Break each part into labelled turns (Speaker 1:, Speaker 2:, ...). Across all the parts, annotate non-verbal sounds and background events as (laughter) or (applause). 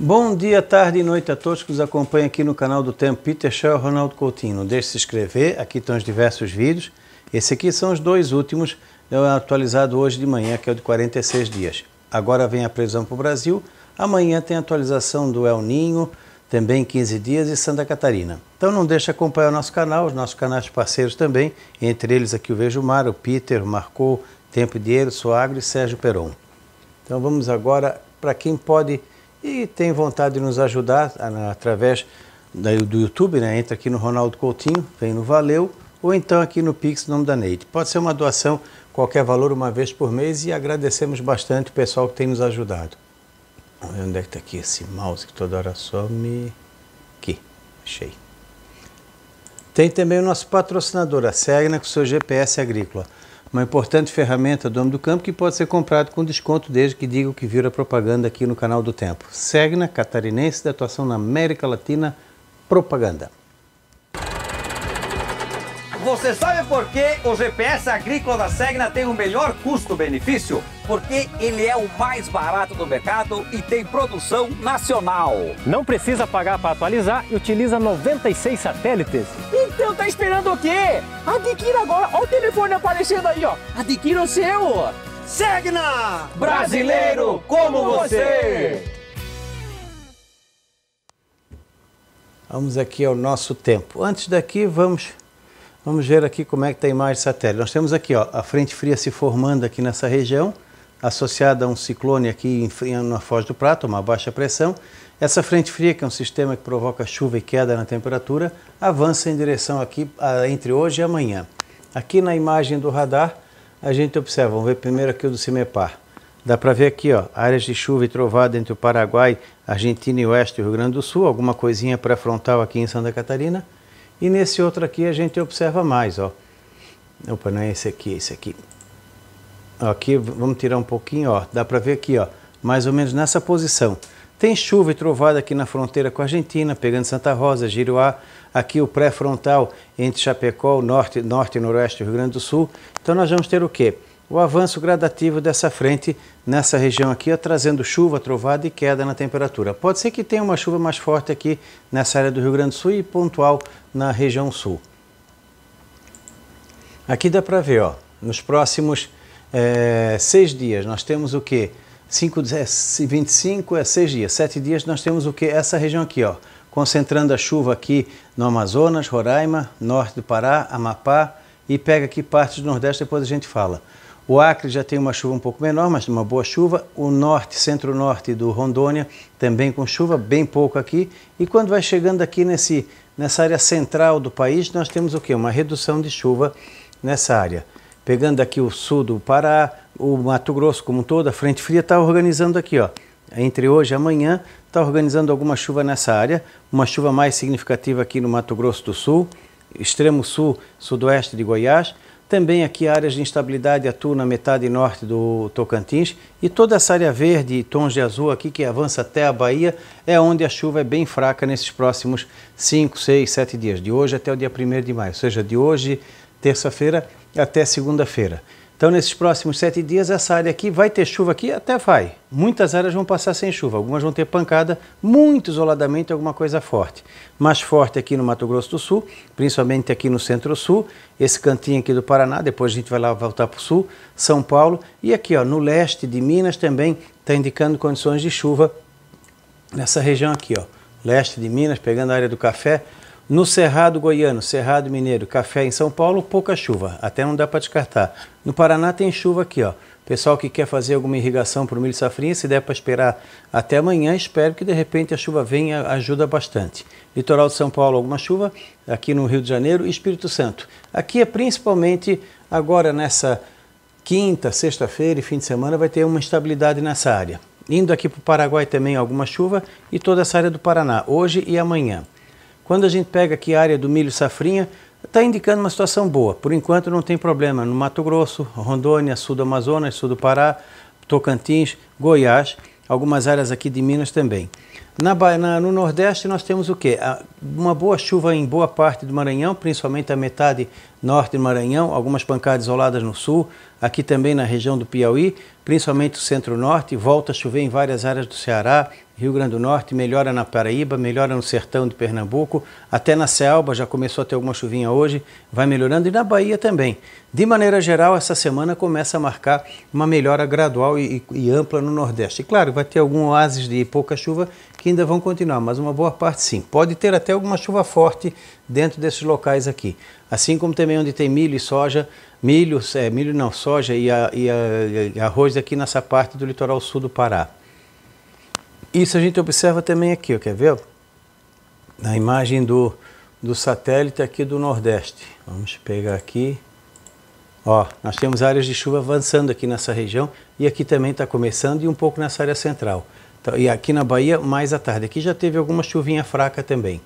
Speaker 1: Bom dia, tarde e noite a todos que nos acompanham aqui no canal do Tempo Peter Shaw e Ronaldo Coutinho. Não Deixe se inscrever, aqui estão os diversos vídeos. Esse aqui são os dois últimos, é atualizado hoje de manhã, que é o de 46 dias. Agora vem a previsão para o Brasil, amanhã tem a atualização do El Ninho, também 15 dias, e Santa Catarina. Então não deixe acompanhar o nosso canal, os nossos canais parceiros também, entre eles aqui o Vejo Mar, o Peter, o Marcou, Tempo e Dinheiro, Soagro e Sérgio Peron. Então vamos agora para quem pode e tem vontade de nos ajudar ah, através do YouTube, né? entra aqui no Ronaldo Coutinho, vem no Valeu, ou então aqui no Pix, nome da Neide. Pode ser uma doação, qualquer valor, uma vez por mês e agradecemos bastante o pessoal que tem nos ajudado. Onde é que está aqui esse mouse que toda hora some? Aqui, achei. Tem também o nosso patrocinador, a Segna, com seu GPS agrícola uma importante ferramenta do homem do campo que pode ser comprado com desconto desde que diga o que vira propaganda aqui no canal do Tempo. Segna Catarinense da atuação na América Latina Propaganda. Você sabe por que o GPS agrícola da Segna tem o melhor custo-benefício? Porque ele é o mais barato do mercado e tem produção nacional. Não precisa pagar para atualizar e utiliza 96 satélites. Então tá esperando o quê? Adquira agora. Olha o telefone aparecendo aí, ó. Adquira o seu. Segna! Brasileiro como você! Vamos aqui ao nosso tempo. Antes daqui, vamos Vamos ver aqui como é que está a imagem satélite. Nós temos aqui ó, a frente fria se formando aqui nessa região, associada a um ciclone aqui em, na Foz do Prata, uma baixa pressão. Essa frente fria, que é um sistema que provoca chuva e queda na temperatura, avança em direção aqui a, entre hoje e amanhã. Aqui na imagem do radar, a gente observa, vamos ver primeiro aqui o do CIMEPAR. Dá para ver aqui, ó, áreas de chuva e trovada entre o Paraguai, Argentina e Oeste e Rio Grande do Sul, alguma coisinha pré-frontal aqui em Santa Catarina. E nesse outro aqui a gente observa mais, ó. Opa, não é esse aqui, é esse aqui. aqui, vamos tirar um pouquinho, ó. Dá para ver aqui, ó, mais ou menos nessa posição. Tem chuva e trovada aqui na fronteira com a Argentina, pegando Santa Rosa, Giroá, aqui o pré-frontal entre Chapecó, norte, norte e noroeste do Rio Grande do Sul. Então nós vamos ter o quê? o avanço gradativo dessa frente nessa região aqui, ó, trazendo chuva, trovada e queda na temperatura. Pode ser que tenha uma chuva mais forte aqui nessa área do Rio Grande do Sul e pontual na região sul. Aqui dá para ver, ó, nos próximos é, seis dias nós temos o que? 5, 25 é seis dias, sete dias nós temos o que? Essa região aqui, ó, concentrando a chuva aqui no Amazonas, Roraima, norte do Pará, Amapá e pega aqui parte do Nordeste, depois a gente fala. O Acre já tem uma chuva um pouco menor, mas uma boa chuva. O norte, centro-norte do Rondônia, também com chuva, bem pouco aqui. E quando vai chegando aqui nesse, nessa área central do país, nós temos o quê? Uma redução de chuva nessa área. Pegando aqui o sul do Pará, o Mato Grosso como um todo, a frente fria está organizando aqui, ó. Entre hoje e amanhã, está organizando alguma chuva nessa área. Uma chuva mais significativa aqui no Mato Grosso do Sul, extremo sul, sudoeste de Goiás também aqui áreas de instabilidade atuam na metade norte do Tocantins e toda essa área verde e tons de azul aqui que avança até a Bahia é onde a chuva é bem fraca nesses próximos 5, 6, 7 dias, de hoje até o dia 1 de maio, ou seja, de hoje, terça-feira, até segunda-feira. Então, nesses próximos sete dias, essa área aqui vai ter chuva aqui? Até vai. Muitas áreas vão passar sem chuva, algumas vão ter pancada, muito isoladamente, alguma coisa forte. Mais forte aqui no Mato Grosso do Sul, principalmente aqui no Centro-Sul, esse cantinho aqui do Paraná, depois a gente vai lá voltar para o Sul, São Paulo, e aqui ó, no leste de Minas também está indicando condições de chuva nessa região aqui, ó, leste de Minas, pegando a área do café, no Cerrado Goiano, Cerrado Mineiro, café em São Paulo, pouca chuva, até não dá para descartar. No Paraná tem chuva aqui, ó. Pessoal que quer fazer alguma irrigação para o milho safrinha, se der para esperar até amanhã, espero que de repente a chuva venha, ajuda bastante. Litoral de São Paulo, alguma chuva, aqui no Rio de Janeiro e Espírito Santo. Aqui é principalmente agora nessa quinta, sexta-feira e fim de semana vai ter uma estabilidade nessa área. Indo aqui para o Paraguai também alguma chuva e toda essa área do Paraná, hoje e amanhã. Quando a gente pega aqui a área do milho safrinha, está indicando uma situação boa. Por enquanto não tem problema no Mato Grosso, Rondônia, sul do Amazonas, sul do Pará, Tocantins, Goiás, algumas áreas aqui de Minas também. Na, na, no Nordeste nós temos o quê? Uma boa chuva em boa parte do Maranhão, principalmente a metade norte do Maranhão, algumas pancadas isoladas no sul, aqui também na região do Piauí, principalmente o centro-norte, volta a chover em várias áreas do Ceará, Rio Grande do Norte, melhora na Paraíba, melhora no sertão de Pernambuco, até na Selva já começou a ter alguma chuvinha hoje, vai melhorando e na Bahia também. De maneira geral, essa semana começa a marcar uma melhora gradual e, e ampla no Nordeste. E claro, vai ter algum oásis de pouca chuva que ainda vão continuar, mas uma boa parte sim. Pode ter até alguma chuva forte dentro desses locais aqui. Assim como também onde tem milho e soja, milho, é, milho não, soja e, a, e, a, e arroz aqui nessa parte do litoral sul do Pará. Isso a gente observa também aqui, quer ver? Na imagem do, do satélite aqui do Nordeste. Vamos pegar aqui. Ó, nós temos áreas de chuva avançando aqui nessa região e aqui também está começando e um pouco nessa área central. Então, e aqui na Bahia, mais à tarde. Aqui já teve alguma chuvinha fraca também.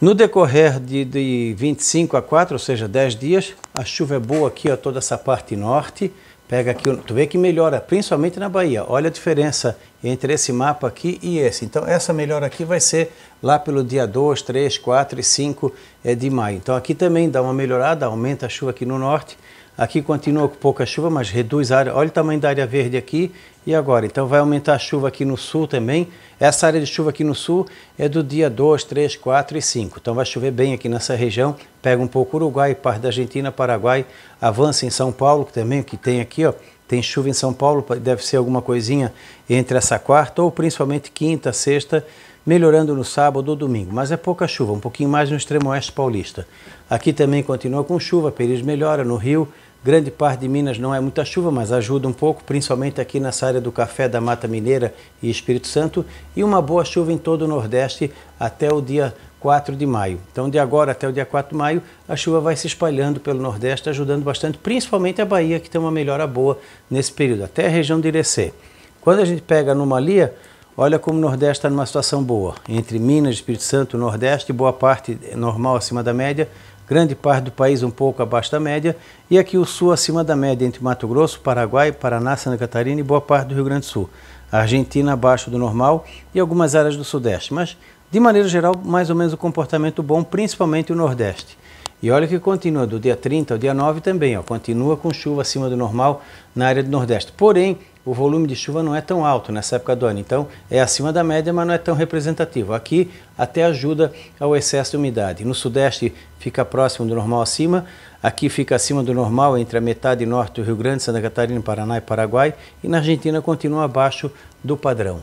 Speaker 1: No decorrer de, de 25 a 4, ou seja, 10 dias, a chuva é boa aqui, ó, toda essa parte norte. Pega aqui, tu vê que melhora, principalmente na Bahia. Olha a diferença entre esse mapa aqui e esse. Então, essa melhora aqui vai ser lá pelo dia 2, 3, 4 e 5 é de maio. Então, aqui também dá uma melhorada, aumenta a chuva aqui no norte Aqui continua com pouca chuva, mas reduz a área. Olha o tamanho da área verde aqui e agora. Então vai aumentar a chuva aqui no sul também. Essa área de chuva aqui no sul é do dia 2, 3, 4 e 5. Então vai chover bem aqui nessa região. Pega um pouco Uruguai, parte da Argentina, Paraguai. Avança em São Paulo, que também que tem aqui, ó. Tem chuva em São Paulo, deve ser alguma coisinha entre essa quarta ou principalmente quinta, sexta, melhorando no sábado ou domingo. Mas é pouca chuva, um pouquinho mais no extremo oeste paulista. Aqui também continua com chuva, período melhora no Rio, Grande parte de Minas não é muita chuva, mas ajuda um pouco, principalmente aqui nessa área do café da Mata Mineira e Espírito Santo, e uma boa chuva em todo o Nordeste até o dia 4 de maio. Então, de agora até o dia 4 de maio, a chuva vai se espalhando pelo Nordeste, ajudando bastante, principalmente a Bahia, que tem uma melhora boa nesse período, até a região de Irecê. Quando a gente pega a anomalia, olha como o Nordeste está numa situação boa. Entre Minas, Espírito Santo, Nordeste, boa parte é normal acima da média, grande parte do país um pouco abaixo da média, e aqui o sul acima da média, entre Mato Grosso, Paraguai, Paraná, Santa Catarina e boa parte do Rio Grande do Sul. A Argentina abaixo do normal e algumas áreas do Sudeste, mas de maneira geral, mais ou menos o comportamento bom, principalmente o Nordeste. E olha que continua do dia 30 ao dia 9 também, ó, continua com chuva acima do normal na área do Nordeste. Porém, o volume de chuva não é tão alto nessa época do ano, então é acima da média, mas não é tão representativo. Aqui até ajuda ao excesso de umidade. No Sudeste fica próximo do normal acima, aqui fica acima do normal entre a metade norte do Rio Grande, Santa Catarina, Paraná e Paraguai, e na Argentina continua abaixo do padrão.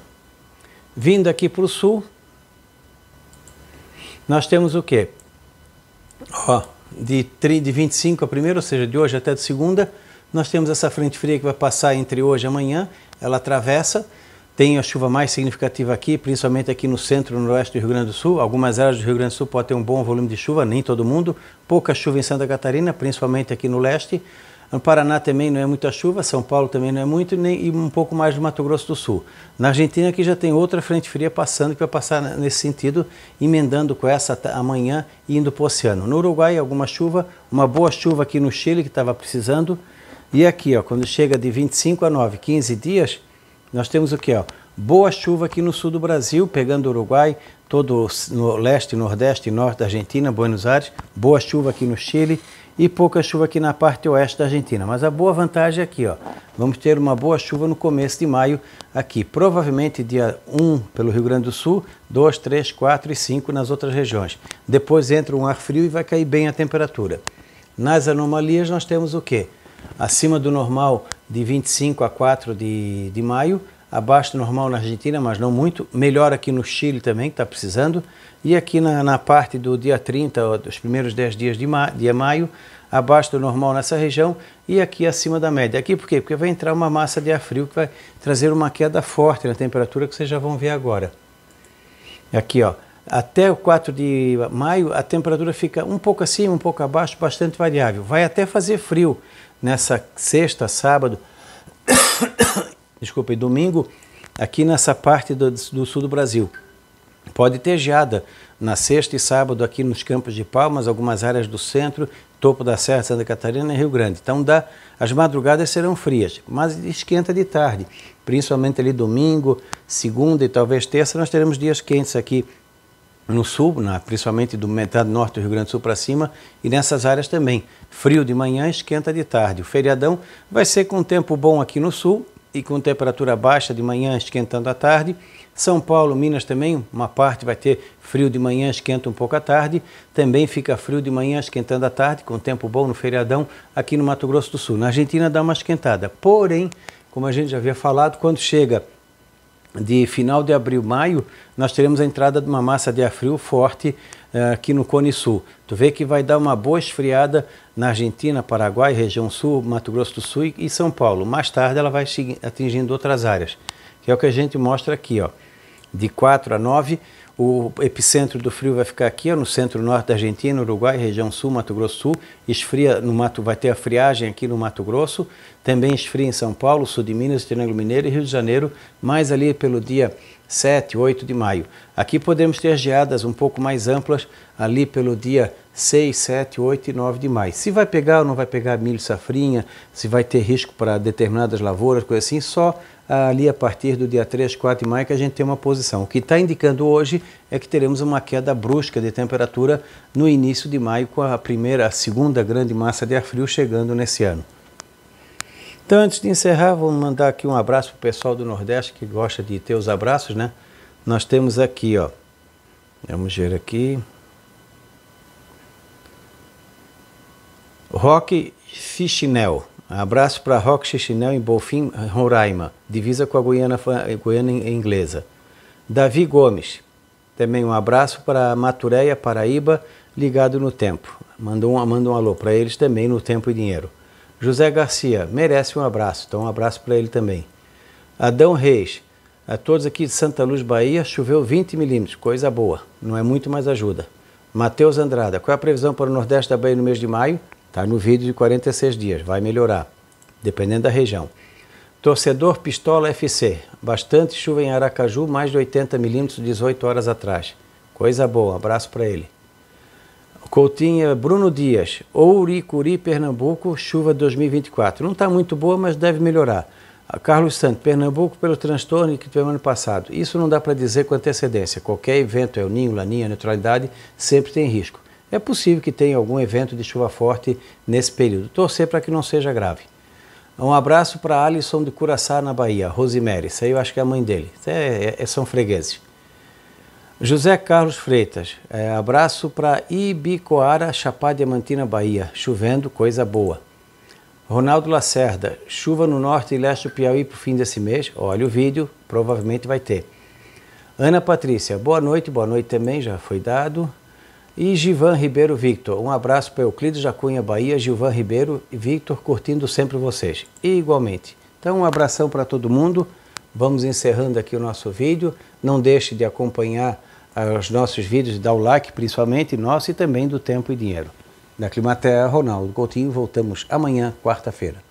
Speaker 1: Vindo aqui para o Sul, nós temos o quê? Ó, de, de 25 a 1, ou seja, de hoje até de segunda, nós temos essa frente fria que vai passar entre hoje e amanhã, ela atravessa, tem a chuva mais significativa aqui, principalmente aqui no centro e oeste do Rio Grande do Sul. Algumas áreas do Rio Grande do Sul podem ter um bom volume de chuva, nem todo mundo. Pouca chuva em Santa Catarina, principalmente aqui no leste. No Paraná também não é muita chuva, São Paulo também não é muito, nem, e um pouco mais no Mato Grosso do Sul. Na Argentina aqui já tem outra frente fria passando, que vai passar nesse sentido, emendando com essa amanhã e indo para o oceano. No Uruguai, alguma chuva, uma boa chuva aqui no Chile, que estava precisando. E aqui, ó, quando chega de 25 a 9, 15 dias, nós temos o que? Ó, boa chuva aqui no sul do Brasil, pegando o Uruguai, todo o leste, nordeste e norte da Argentina, Buenos Aires. Boa chuva aqui no Chile e pouca chuva aqui na parte oeste da Argentina. Mas a boa vantagem é aqui, ó. Vamos ter uma boa chuva no começo de maio aqui. Provavelmente dia 1 pelo Rio Grande do Sul, 2, 3, 4 e 5 nas outras regiões. Depois entra um ar frio e vai cair bem a temperatura. Nas anomalias nós temos o quê? Acima do normal de 25 a 4 de, de maio, abaixo do normal na Argentina, mas não muito. Melhor aqui no Chile também, que está precisando. E aqui na, na parte do dia 30, dos primeiros 10 dias de, maio, abaixo do normal nessa região e aqui acima da média. Aqui por quê? Porque vai entrar uma massa de ar frio que vai trazer uma queda forte na temperatura que vocês já vão ver agora. Aqui, ó, até o 4 de maio a temperatura fica um pouco acima, um pouco abaixo, bastante variável. Vai até fazer frio nessa sexta, sábado, (coughs) e domingo, aqui nessa parte do, do sul do Brasil. Pode ter geada na sexta e sábado aqui nos Campos de Palmas, algumas áreas do centro, topo da Serra Santa Catarina e Rio Grande. Então dá, as madrugadas serão frias, mas esquenta de tarde, principalmente ali domingo, segunda e talvez terça, nós teremos dias quentes aqui no sul, na, principalmente do metade norte do Rio Grande do Sul para cima, e nessas áreas também. Frio de manhã, esquenta de tarde. O feriadão vai ser com tempo bom aqui no sul, e com temperatura baixa de manhã, esquentando à tarde. São Paulo, Minas também, uma parte vai ter frio de manhã, esquenta um pouco à tarde. Também fica frio de manhã, esquentando à tarde, com tempo bom no feriadão aqui no Mato Grosso do Sul. Na Argentina dá uma esquentada. Porém, como a gente já havia falado, quando chega de final de abril, maio, nós teremos a entrada de uma massa de ar frio forte é, aqui no Cone Sul. Tu vê que vai dar uma boa esfriada na Argentina, Paraguai, região sul, Mato Grosso do Sul e São Paulo. Mais tarde ela vai atingindo outras áreas, que é o que a gente mostra aqui, ó. De 4 a 9, o epicentro do frio vai ficar aqui, ó, no centro-norte da Argentina, Uruguai, região sul, Mato Grosso do Sul. Esfria no Mato, vai ter a friagem aqui no Mato Grosso. Também esfria em São Paulo, sul de Minas, Triângulo Mineiro e Rio de Janeiro. Mais ali pelo dia 7, 8 de maio. Aqui podemos ter geadas um pouco mais amplas ali pelo dia 6, 7, 8 e 9 de maio. Se vai pegar ou não vai pegar milho safrinha, se vai ter risco para determinadas lavouras, coisa assim, só ah, ali a partir do dia 3, 4 de maio que a gente tem uma posição. O que está indicando hoje é que teremos uma queda brusca de temperatura no início de maio com a primeira, a segunda grande massa de ar frio chegando nesse ano. Então, antes de encerrar, vou mandar aqui um abraço para o pessoal do Nordeste que gosta de ter os abraços, né? Nós temos aqui, ó. Vamos ver aqui. Rock Xixinel. Abraço para Rock Xixinel em Bolfim, Roraima, divisa com a Guiana, Guiana Inglesa. Davi Gomes. Também um abraço para Maturéia, Paraíba, ligado no tempo. Manda um, manda um alô para eles também no Tempo e Dinheiro. José Garcia, merece um abraço, então um abraço para ele também. Adão Reis, a todos aqui de Santa Luz, Bahia, choveu 20 milímetros, coisa boa, não é muito, mais ajuda. Matheus Andrada, qual é a previsão para o Nordeste da Bahia no mês de maio? Está no vídeo de 46 dias, vai melhorar, dependendo da região. Torcedor Pistola FC, bastante chuva em Aracaju, mais de 80 milímetros, 18 horas atrás. Coisa boa, um abraço para ele. Coutinho, Bruno Dias, Ouricuri, Pernambuco, chuva 2024. Não está muito boa, mas deve melhorar. Ah, Carlos Santos, Pernambuco pelo transtorno que teve ano passado. Isso não dá para dizer com antecedência. Qualquer evento, é o ninho, laninha, neutralidade, sempre tem risco. É possível que tenha algum evento de chuva forte nesse período. Torcer para que não seja grave. Um abraço para Alisson de Curaçá, na Bahia, Rosimere. Isso aí eu acho que é a mãe dele. É, é, são fregueses. José Carlos Freitas, é, abraço para Ibicoara, Chapada Diamantina, Bahia. Chovendo, coisa boa. Ronaldo Lacerda, chuva no norte e leste do Piauí para o fim desse mês. Olha o vídeo, provavelmente vai ter. Ana Patrícia, boa noite, boa noite também, já foi dado. E Givan Ribeiro Victor, um abraço para Euclides da Cunha, Bahia. Givan Ribeiro e Victor, curtindo sempre vocês. E igualmente. Então, um abração para todo mundo. Vamos encerrando aqui o nosso vídeo. Não deixe de acompanhar aos nossos vídeos, dá o like, principalmente nosso e também do Tempo e Dinheiro. Da Climaterra, Ronaldo Coutinho, voltamos amanhã, quarta-feira.